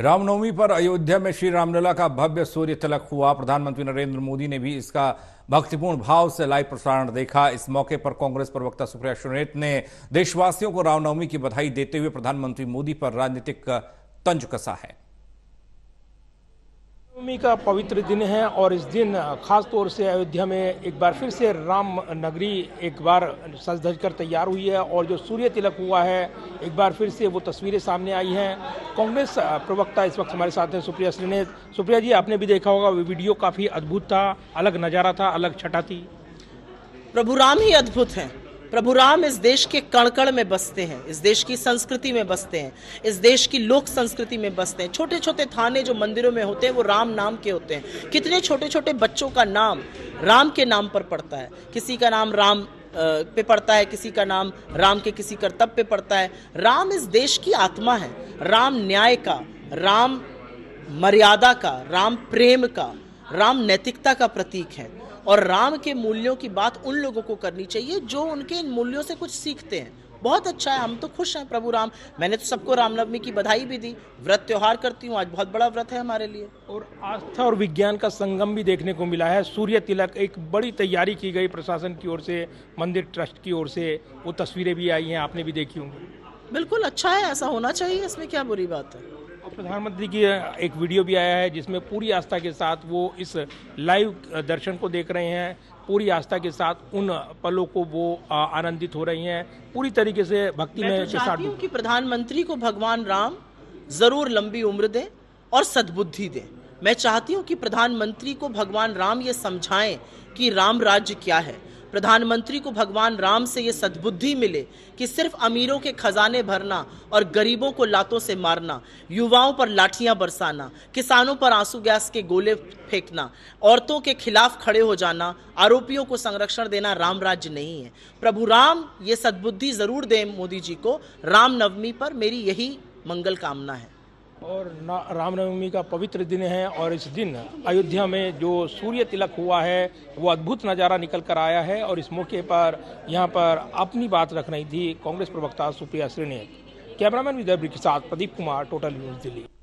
रामनवमी पर अयोध्या में श्री रामलला का भव्य सूर्य तिलक हुआ प्रधानमंत्री नरेंद्र मोदी ने भी इसका भक्तिपूर्ण भाव से लाइव प्रसारण देखा इस मौके पर कांग्रेस प्रवक्ता सुप्रिया सुनेत ने देशवासियों को रामनवमी की बधाई देते हुए प्रधानमंत्री मोदी पर राजनीतिक तंज कसा है नवमी का पवित्र दिन है और इस दिन खास तौर से अयोध्या में एक बार फिर से राम नगरी एक बार सज धज कर तैयार हुई है और जो सूर्य तिलक हुआ है एक बार फिर से वो तस्वीरें सामने आई हैं कांग्रेस प्रवक्ता इस वक्त हमारे साथ हैं सुप्रिया श्रीने सुप्रिया जी आपने भी देखा होगा वीडियो काफ़ी अद्भुत था अलग नज़ारा था अलग छटा थी प्रभु राम ही अद्भुत हैं प्रभु राम इस देश के कणकण में बसते हैं इस देश की संस्कृति में बसते हैं इस देश की लोक संस्कृति में बसते हैं छोटे छोटे थाने जो मंदिरों में होते हैं वो राम नाम के होते हैं कितने छोटे छोटे बच्चों का नाम राम के नाम पर पड़ता है किसी का नाम राम पे पड़ता है किसी का नाम राम के किसी कर्तव्य पे पड़ता है राम इस देश की आत्मा है राम न्याय का राम मर्यादा का राम प्रेम का राम नैतिकता का प्रतीक है और राम के मूल्यों की बात उन लोगों को करनी चाहिए जो उनके इन मूल्यों से कुछ सीखते हैं बहुत अच्छा है हम तो खुश हैं प्रभु राम मैंने तो सबको रामनवमी की बधाई भी दी व्रत त्यौहार करती हूँ आज बहुत बड़ा व्रत है हमारे लिए और आस्था और विज्ञान का संगम भी देखने को मिला है सूर्य तिलक एक बड़ी तैयारी की गई प्रशासन की ओर से मंदिर ट्रस्ट की ओर से वो तस्वीरें भी आई हैं आपने भी देखी होंगी बिल्कुल अच्छा है ऐसा होना चाहिए इसमें क्या बुरी बात है और प्रधानमंत्री की एक वीडियो भी आया है जिसमें पूरी आस्था के साथ वो इस लाइव दर्शन को देख रहे हैं पूरी आस्था के साथ उन पलों को वो आनंदित हो रही हैं पूरी तरीके से भक्ति में तो कि प्रधानमंत्री को भगवान राम जरूर लंबी उम्र दें और सद्बुद्धि दें मैं चाहती हूँ कि प्रधानमंत्री को भगवान राम ये समझाएं कि राम राज्य क्या है प्रधानमंत्री को भगवान राम से ये सद्बुद्धि मिले कि सिर्फ अमीरों के खजाने भरना और गरीबों को लातों से मारना युवाओं पर लाठियां बरसाना किसानों पर आंसू गैस के गोले फेंकना औरतों के खिलाफ खड़े हो जाना आरोपियों को संरक्षण देना राम राज्य नहीं है प्रभु राम ये सद्बुद्धि जरूर दें मोदी जी को रामनवमी पर मेरी यही मंगल कामना है और रामनवमी का पवित्र दिन है और इस दिन अयोध्या में जो सूर्य तिलक हुआ है वो अद्भुत नज़ारा निकल कर आया है और इस मौके पर यहाँ पर अपनी बात रख रही थी कांग्रेस प्रवक्ता सुप्रिया श्री ने कैमरामैन विजय के साथ प्रदीप कुमार टोटल न्यूज़ दिल्ली